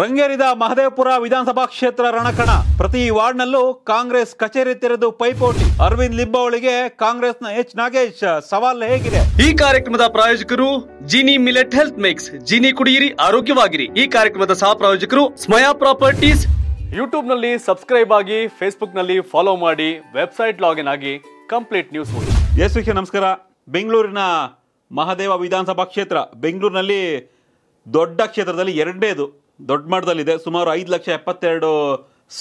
ರಂಗೇರಿದ ಮಹದೇವಪುರ ವಿಧಾನಸಭಾ ಕ್ಷೇತ್ರ ರಣಕಣ ಪ್ರತಿ ವಾರ್ಡ್ನಲ್ಲೂ ಕಾಂಗ್ರೆಸ್ ಕಚೇರಿ ತೆರೆದು ಪೈಪೋಟಿ ಅರವಿಂದ್ ಲಿಂಬಾವಳಿಗೆ ಕಾಂಗ್ರೆಸ್ನ ಎಚ್ ನಾಗೇಶ್ ಸವಾಲು ಹೇಗಿದೆ ಈ ಕಾರ್ಯಕ್ರಮದ ಪ್ರಾಯೋಜಕರು Jeeni millet health mix Jeeni ಕುಡಿಯಿರಿ ಆರೋಗ್ಯವಾಗಿರಿ ಈ ಕಾರ್ಯಕ್ರಮದ ಸಹ ಪ್ರಾಯೋಜಕರು ಸ್ಮಯಾ ಪ್ರಾಪರ್ಟೀಸ್ ಯೂಟ್ಯೂಬ್ ನಲ್ಲಿ ಸಬ್ಸ್ಕ್ರೈಬ್ ಆಗಿ ಫೇಸ್ಬುಕ್ ನಲ್ಲಿ ಫಾಲೋ ಮಾಡಿ ವೆಬ್ಸೈಟ್ ಲಾಗಿನ್ ಆಗಿ ಕಂಪ್ಲೀಟ್ ನ್ಯೂಸ್ ಓದಿ ಎಸ್ ವಿಷಯ ನಮಸ್ಕಾರ ಬೆಂಗಳೂರಿನ ಮಹದೇವ ವಿಧಾನಸಭಾ ಕ್ಷೇತ್ರ ಬೆಂಗಳೂರಿನಲ್ಲಿ ದೊಡ್ಡ ಕ್ಷೇತ್ರದಲ್ಲಿ ಎರಡನೇದು ದೊಡ್ಡ ಮಟ್ಟದಲ್ಲಿದೆ ಸುಮಾರು ಐದು ಲಕ್ಷ ಎಪ್ಪತ್ತೆರಡು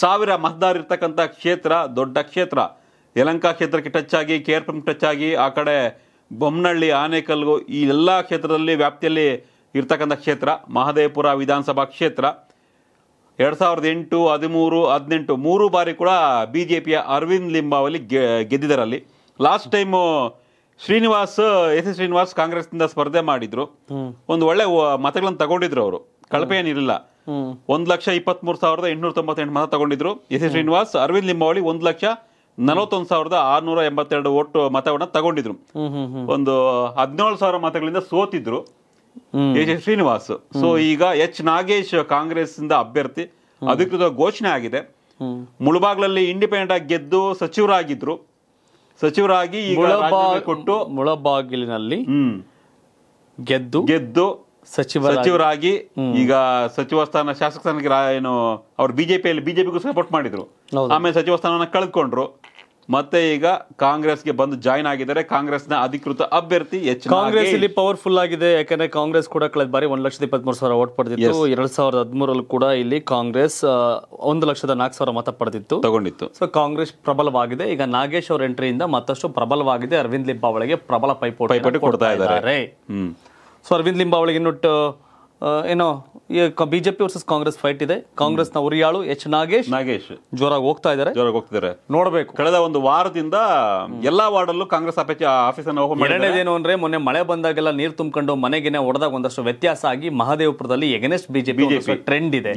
ಸಾವಿರ ಇರ್ತಕ್ಕಂಥ ಕ್ಷೇತ್ರ ದೊಡ್ಡ ಕ್ಷೇತ್ರ ಯಲಂಕ ಕ್ಷೇತ್ರಕ್ಕೆ ಟಚ್ ಆಗಿ ಕೆ ಆರ್ ಟಚ್ ಆಗಿ ಆ ಕಡೆ ಬೊಮ್ಮನಹಳ್ಳಿ ಆನೇಕಲ್ಗು ಈ ಎಲ್ಲ ಕ್ಷೇತ್ರದಲ್ಲಿ ವ್ಯಾಪ್ತಿಯಲ್ಲಿ ಇರ್ತಕ್ಕಂಥ ಕ್ಷೇತ್ರ ಮಹದೇವಪುರ ವಿಧಾನಸಭಾ ಕ್ಷೇತ್ರ ಎರಡು ಸಾವಿರದ ಎಂಟು ಹದಿಮೂರು ಹದಿನೆಂಟು ಮೂರು ಬಾರಿ ಕೂಡ ಬಿ ಜೆ ಪಿಯ ಅರವಿಂದ್ ಲಿಂಬಾವಲಿ ಗೆ ಗೆದ್ದಿದ್ದರಲ್ಲಿ last time Srinivas S S Srinivas ಕಾಂಗ್ರೆಸ್ನಿಂದ ಸ್ಪರ್ಧೆ ಮಾಡಿದರು ಒಂದು ಒಳ್ಳೆ ಮತಗಳನ್ನು ತಗೊಂಡಿದ್ರು ಅವರು ಕಳಪೆ ಏನಿರಲಿಲ್ಲ ಒಂದ್ ಲಕ್ಷ ಇಪ್ಪತ್ತ್ ಮೂರು ಸಾವಿರದ ಎಂಟುನೂರ ತೊಂಬತ್ತೆಂಟು ಮತ ತಗೊಂಡಿದ್ರು ಎಸ್ ಎಸ್ ಶ್ರೀನಿವಾಸ್ ಅರವಿಂದ್ ಲಿಂಬಾವಳಿ ಒಂದ್ ಲಕ್ಷ ನಲವತ್ತೊಂದು ಸಾವಿರದ ಆರ್ನೂರ ಎಂಬತ್ತೆರಡು ಒಟ್ಟು ಮತವನ್ನ ತಗೊಂಡಿದ್ರು ಒಂದು ಹದಿನೇಳು ಸಾವಿರ ಮತಗಳಿಂದ ಸೋತಿದ್ರು ಎಸ್ ಎಸ್ ಶ್ರೀನಿವಾಸ್ ಸೊ ಈಗ ಎಚ್ ನಾಗೇಶ್ ಕಾಂಗ್ರೆಸ್ ಇಂದ ಅಭ್ಯರ್ಥಿ ಅಧಿಕೃತ ಘೋಷಣೆ ಆಗಿದೆ ಮುಳಬಾಗ್ಲಲ್ಲಿ ಇಂಡಿಪೆಂಡೆಂಟ್ ಆಗಿ ಗೆದ್ದು ಸಚಿವರಾಗಿದ್ರು ಸಚಿವರಾಗಿ ಈಗ ಕೊಟ್ಟು ಮುಳಬಾಗಿಲಿನಲ್ಲಿ ಗೆದ್ದು ಗೆದ್ದು ಸಚಿವ ಸಚಿವರಾಗಿ ಈಗ ಸಚಿವ ಸ್ಥಾನ ಶಾಸಕ ಸ್ಥಾನಕ್ಕೆ ಏನು ಅವರು ಬಿಜೆಪಿಯಲ್ಲಿ ಬಿಜೆಪಿಗೂ ಸಪೋರ್ಟ್ ಮಾಡಿದ್ರು ಆಮೇಲೆ ಸಚಿವ ಸ್ಥಾನವನ್ನು ಕಳೆದುಕೊಂಡ್ರು ಮತ್ತೆ ಈಗ ಕಾಂಗ್ರೆಸ್ಗೆ ಬಂದು ಜಾಯಿನ್ ಆಗಿದ್ದಾರೆ ಕಾಂಗ್ರೆಸ್ನ ಅಧಿಕೃತ ಅಭ್ಯರ್ಥಿ ಎಚ್ ಕಾಂಗ್ರೆಸ್ ಇಲ್ಲಿ ಪವರ್ಫುಲ್ ಆಗಿದೆ ಯಾಕಂದ್ರೆ ಕಾಂಗ್ರೆಸ್ ಕೂಡ ಕಳೆದ ಬಾರಿ ಒಂದ್ ಲಕ್ಷದ ಇಪ್ಪತ್ಮೂರು ಸಾವಿರ ಓಟ್ ಪಡೆದಿತ್ತು ಎರಡ್ ಸಾವಿರದ ಹದಿಮೂರಲ್ಲಿ ಕೂಡ ಇಲ್ಲಿ ಕಾಂಗ್ರೆಸ್ ಒಂದು ಲಕ್ಷದ ನಾಲ್ಕು ಸಾವಿರ ಮತ ಪಡೆದಿತ್ತು ತಗೊಂಡಿತ್ತು ಸೊ ಕಾಂಗ್ರೆಸ್ ಪ್ರಬಲವಾಗಿದೆ ಈಗ ನಾಗೇಶ್ ಅವರ ಎಂಟ್ರಿಯಿಂದ ಮತ್ತಷ್ಟು ಪ್ರಬಲವಾಗಿದೆ ಅರವಿಂದ್ ಲಿಂಬಾವಳಿಗೆ ಪ್ರಬಲ ಪೈಪೋಟಿ ಕೊಡ್ತಾ ಇದ್ದಾರೆ ಸೊ ಅರವಿಂದ್ ಲಿಂಬಾವಳಿಗೆ ಇನ್ನು ಏನೋ ಬಿಜೆಪಿ ವರ್ಸಸ್ ಕಾಂಗ್ರೆಸ್ ಫೈಟ್ ಇದೆ ಕಾಂಗ್ರೆಸ್ ನ ಉರಿಯಾಳು ಎಚ್ ನಾಗೇಶ್ ನಾಗೇಶ್ ಜೋರಾಗಿ ಹೋಗ್ತಾ ಇದಾರೆ ಜೋರಾಗಿ ಹೋಗ್ತಿದ್ದಾರೆ ನೋಡಬೇಕು ಕಳೆದ ಒಂದು ವಾರದಿಂದ ಎಲ್ಲಾ ವಾರ್ಡಲ್ಲೂ ಕಾಂಗ್ರೆಸ್ ಆಫೀಸ್ ಏನು ಅಂದ್ರೆ ಮೊನ್ನೆ ಮಳೆ ಬಂದಾಗೆಲ್ಲ ನೀರು ತುಂಬಿಕೊಂಡು ಮನೆಗೆನೆ ಹೊಡೆದಾಗ ಒಂದಷ್ಟು ವ್ಯತ್ಯಾಸ ಆಗಿ ಮಹದೇವಪುರದಲ್ಲಿ ಎಗನೆಸ್ಟ್ ಬಿಜೆಪಿ ಟ್ರೆಂಡ್ ಇದೆ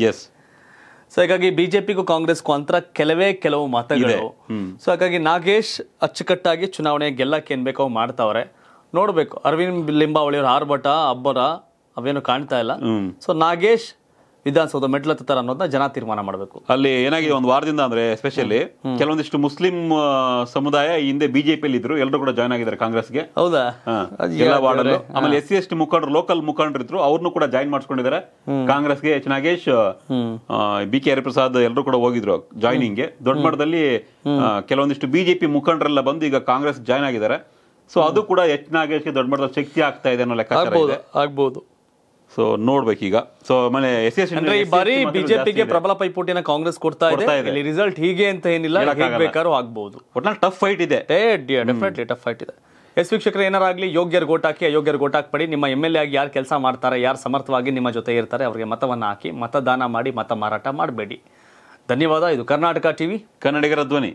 ಸೊ ಹಾಗಾಗಿ ಬಿಜೆಪಿಗೂ ಕಾಂಗ್ರೆಸ್ಗೂ ಅಂತರ ಕೆಲವೇ ಕೆಲವು ಮತಗಳು ಸೊ ಹಾಗಾಗಿ ನಾಗೇಶ್ ಅಚ್ಚುಕಟ್ಟಾಗಿ ಚುನಾವಣೆ ಗೆಲ್ಲಕ್ಕೆ ಏನ್ ಬೇಕೋ ಮಾಡ್ತಾವ್ರೆ ನೋಡಬೇಕು ಅರವಿಂದ್ ಅವರು ಆರ್ಭಟ ಅಬ್ಬರ ಅವೇನು ಕಾಣ್ತಾ ಇಲ್ಲ ಸೊ ನಾಗೇಶ್ ವಿಧಾನಸೌಧ ಮೆಟ್ಲತ್ತಾರ ಅನ್ನೋದನ್ನ ಜನ ತೀರ್ಮಾನ ಮಾಡಬೇಕು ಅಲ್ಲಿ ಏನಾಗಿದೆ ಒಂದು ವಾರದಿಂದ ಅಂದ್ರೆ ಸ್ಪೆಷಲಿ ಕೆಲವೊಂದಿಷ್ಟು ಮುಸ್ಲಿಂ ಸಮುದಾಯ ಹಿಂದೆ ಬಿಜೆಪಿಯಲ್ಲಿ ಇದ್ರು ಎಲ್ಲರೂ ಕೂಡ ಜಾಯ್ನ್ ಆಗಿದ್ದಾರೆ ಕಾಂಗ್ರೆಸ್ಗೆ ಹೌದಾ ಆಮೇಲೆ ಎಸ್ ಸಿ ಎಸ್ ಟಿ ಮುಖಂಡರು ಲೋಕಲ್ ಮುಖಂಡರು ಇದ್ರು ಅವ್ರನ್ನು ಕೂಡ ಜಾಯ್ನ್ ಮಾಡಿಸ್ಕೊಂಡಿದ್ದಾರೆ ಕಾಂಗ್ರೆಸ್ಗೆ H Nagesh B K Hariprasad ಎಲ್ಲರೂ ಕೂಡ ಹೋಗಿದ್ರು ಜಾಯ್ನಿಂಗ್ ದೊಡ್ಡ ಮಟ್ಟದಲ್ಲಿ ಕೆಲವೊಂದಿಷ್ಟು ಬಿಜೆಪಿ ಮುಖಂಡರೆಲ್ಲ ಬಂದು ಈಗ ಕಾಂಗ್ರೆಸ್ ಜಾಯ್ನ್ ಆಗಿದ್ದಾರೆ ಸೊ ಅದು ಕೂಡ ಎಚ್ ನಾಗೇಶ್ಗೆ ದೊಡ್ಡ ಮಟ್ಟದ ಶಕ್ತಿ ಆಗ್ತಾ ಇದೆ ಅನ್ನೋ ಲೆಕ್ಕ ಆಗ್ಬೋದು ಸೊ ನೋಡ್ಬೇಕು ಸೊ ನೋಡ್ಬೇಕೀಗ ಸೊ ಆಮೇಲೆ ಎಸ್ ಎಸ್ ಅಂದ್ರೆ ಈ ಬಾರಿ ಬಿಜೆಪಿಗೆ ಪ್ರಬಲ ಪೈಪೋಟಿನ ಕಾಂಗ್ರೆಸ್ ಕೊಡ್ತಾ ಇದೆ ಇಲ್ಲಿ ರಿಸಲ್ಟ್ ಹೀಗೆ ಅಂತ ಏನಿಲ್ಲ ಬೇಕಾದ್ರೂ ಆಗ್ಬೋದು ಒಟ್ನಲ್ಲಿ ಟಫ್ ಫೈಟ್ ಇದೆ ಡೆಫಿನೆಟ್ಲಿ ಟಫ್ ಫೈಟ್ ಇದೆ ಎಸ್ ವೀಕ್ಷಕರು ಏನಾರಾಗ್ಲಿ ಯೋಗ್ಯರು ಗೋಟ್ ಹಾಕಿ ಅಯೋಗ್ಯರು ಗೋಟ್ ಹಾಕ್ಬೇಡಿ ನಿಮ್ಮ ಎಮ್ ಎಲ್ ಎ ಆಗಿ ಯಾರು ಕೆಲಸ ಮಾಡ್ತಾರೆ ಯಾರು ಸಮರ್ಥವಾಗಿ ನಿಮ್ಮ ಜೊತೆ ಇರ್ತಾರೆ ಅವರಿಗೆ ಮತವನ್ನು ಹಾಕಿ ಮತದಾನ ಮಾಡಿ ಮತ ಮಾರಾಟ ಮಾಡಬೇಡಿ ಧನ್ಯವಾದ ಇದು ಕರ್ನಾಟಕ ಟಿವಿ ಕನ್ನಡಿಗರ ಧ್ವನಿ